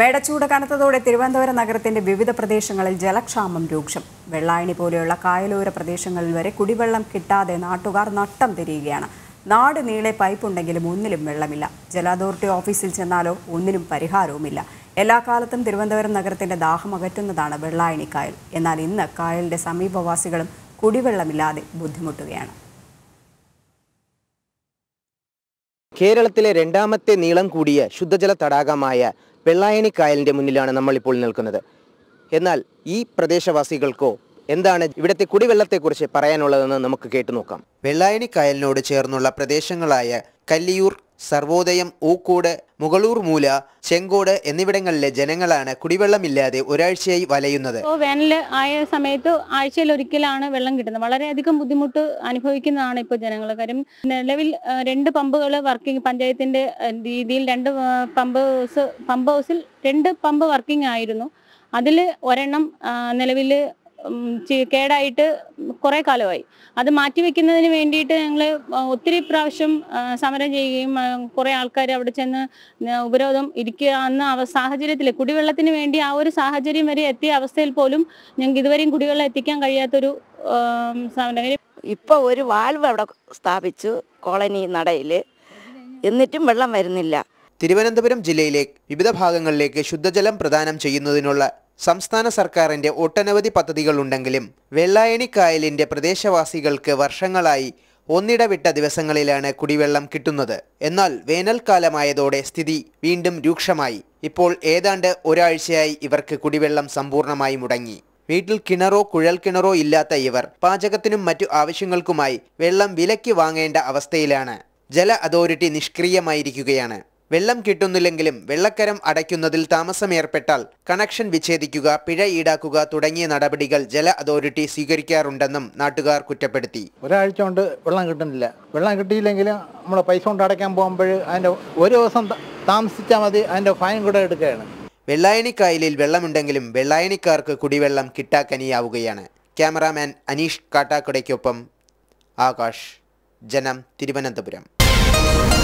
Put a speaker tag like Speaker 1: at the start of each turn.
Speaker 1: വേടച്ചൂട് കനത്തതോടെ തിരുവനന്തപുരം നഗരത്തിന്റെ വിവിധ പ്രദേശങ്ങളിൽ ജലക്ഷാമം രൂക്ഷം വെള്ളായണി പോലെയുള്ള കായലോര പ്രദേശങ്ങളിൽ വരെ കുടിവെള്ളം കിട്ടാതെ നാട്ടുകാർ നട്ടം തിരിയുകയാണ് നാട് നീളെ പൈപ്പുണ്ടെങ്കിലും ഒന്നിലും വെള്ളമില്ല ജല അതോറിറ്റി ഓഫീസിൽ ചെന്നാലോ ഒന്നിനും പരിഹാരവുമില്ല എല്ലാ കാലത്തും തിരുവനന്തപുരം നഗരത്തിന്റെ ദാഹം അകറ്റുന്നതാണ് വെള്ളായണി കായൽ എന്നാൽ ഇന്ന് കായലിന്റെ സമീപവാസികളും കുടിവെള്ളമില്ലാതെ ബുദ്ധിമുട്ടുകയാണ്
Speaker 2: കേരളത്തിലെ രണ്ടാമത്തെ നീളം കൂടിയ ശുദ്ധജല തടാകമായ വെള്ളായണി കായലിൻ്റെ മുന്നിലാണ് നമ്മളിപ്പോൾ നിൽക്കുന്നത് എന്നാൽ ഈ പ്രദേശവാസികൾക്കോ എന്താണ് ഇവിടുത്തെ കുടിവെള്ളത്തെക്കുറിച്ച് പറയാനുള്ളതെന്ന് നമുക്ക് കേട്ടുനോക്കാം നോക്കാം വെള്ളായണി കായലിനോട് ചേർന്നുള്ള പ്രദേശങ്ങളായ കല്ലിയൂർ സർവോദയം ഊക്കൂട് മുകളൂർ മൂല ചെങ്കോട് എന്നിവിടങ്ങളിലെ ജനങ്ങളാണ് കുടിവെള്ളമില്ലാതെ ഒരാഴ്ചയായി വലയുന്നത്
Speaker 3: വേനൽ ആയ സമയത്ത് ആഴ്ചയിൽ ഒരിക്കലാണ് വെള്ളം കിട്ടുന്നത് വളരെയധികം ബുദ്ധിമുട്ട് അനുഭവിക്കുന്നതാണ് ഇപ്പോൾ ജനങ്ങൾ കാര്യം നിലവിൽ രണ്ട് പമ്പുകൾ വർക്കിംഗ് പഞ്ചായത്തിന്റെ രീതിയിൽ രണ്ട് പമ്പ് ഹൗസ് പമ്പ് ഹൗസിൽ രണ്ട് പമ്പ് വർക്കിംഗ് ആയിരുന്നു അതിൽ ഒരെണ്ണം നിലവിൽ കേടായിട്ട് കുറേ കാലമായി അത് മാറ്റിവെക്കുന്നതിന് വേണ്ടിയിട്ട് ഞങ്ങൾ ഒത്തിരി പ്രാവശ്യം സമരം ചെയ്യുകയും കുറേ ആൾക്കാർ അവിടെ ചെന്ന് ഉപരോധം ഇരിക്കുക എന്ന സാഹചര്യത്തിൽ കുടിവെള്ളത്തിന് വേണ്ടി ആ ഒരു സാഹചര്യം വരെ എത്തിയ അവസ്ഥയിൽ പോലും ഞങ്ങൾക്ക് ഇതുവരെയും കുടിവെള്ളം എത്തിക്കാൻ കഴിയാത്തൊരു സമരം ഇപ്പൊ ഒരു വാൽവ് അവിടെ സ്ഥാപിച്ചു
Speaker 2: കോളനി നടയിൽ എന്നിട്ടും വെള്ളം വരുന്നില്ല തിരുവനന്തപുരം ജില്ലയിലെ വിവിധ ഭാഗങ്ങളിലേക്ക് ശുദ്ധജലം പ്രദാനം ചെയ്യുന്നതിനുള്ള സംസ്ഥാന സർക്കാരിൻ്റെ ഒട്ടനവധി പദ്ധതികളുണ്ടെങ്കിലും വെള്ളായണി പ്രദേശവാസികൾക്ക് വർഷങ്ങളായി ഒന്നിടവിട്ട ദിവസങ്ങളിലാണ് കുടിവെള്ളം കിട്ടുന്നത് എന്നാൽ വേനൽക്കാലമായതോടെ സ്ഥിതി വീണ്ടും രൂക്ഷമായി ഇപ്പോൾ ഏതാണ്ട് ഒരാഴ്ചയായി ഇവർക്ക് കുടിവെള്ളം സമ്പൂർണമായി മുടങ്ങി വീട്ടിൽ കിണറോ കുഴൽ കിണറോ ഇല്ലാത്ത ഇവർ പാചകത്തിനും മറ്റു ആവശ്യങ്ങൾക്കുമായി വെള്ളം വിലയ്ക്ക് വാങ്ങേണ്ട അവസ്ഥയിലാണ് ജല അതോറിറ്റി നിഷ്ക്രിയമായിരിക്കുകയാണ് വെള്ളം കിട്ടുന്നില്ലെങ്കിലും വെള്ളക്കരം അടയ്ക്കുന്നതിൽ താമസമേർപ്പെട്ടാൽ കണക്ഷൻ വിച്ഛേദിക്കുക പിഴ ഈടാക്കുക തുടങ്ങിയ നടപടികൾ ജല അതോറിറ്റി സ്വീകരിക്കാറുണ്ടെന്നും നാട്ടുകാർ കുറ്റപ്പെടുത്തി ഒരാഴ്ച കൊണ്ട് വെള്ളം കിട്ടുന്നില്ല വെള്ളം കിട്ടിയില്ലെങ്കിൽ നമ്മൾ പൈസ കൊണ്ട് അടയ്ക്കാൻ പോകുമ്പോൾ അതിൻ്റെ ഒരു ദിവസം താമസിച്ചാൽ മതി അതിൻ്റെ ഫൈൻ കൂടെ എടുക്കുകയാണ് വെള്ളായണിക്കായലിൽ വെള്ളമുണ്ടെങ്കിലും വെള്ളായണിക്കാർക്ക് കുടിവെള്ളം കിട്ടാക്കനിയാവുകയാണ് ക്യാമറാമാൻ അനീഷ് കാട്ടാക്കുടയ്ക്കൊപ്പം ആകാശ് ജനം തിരുവനന്തപുരം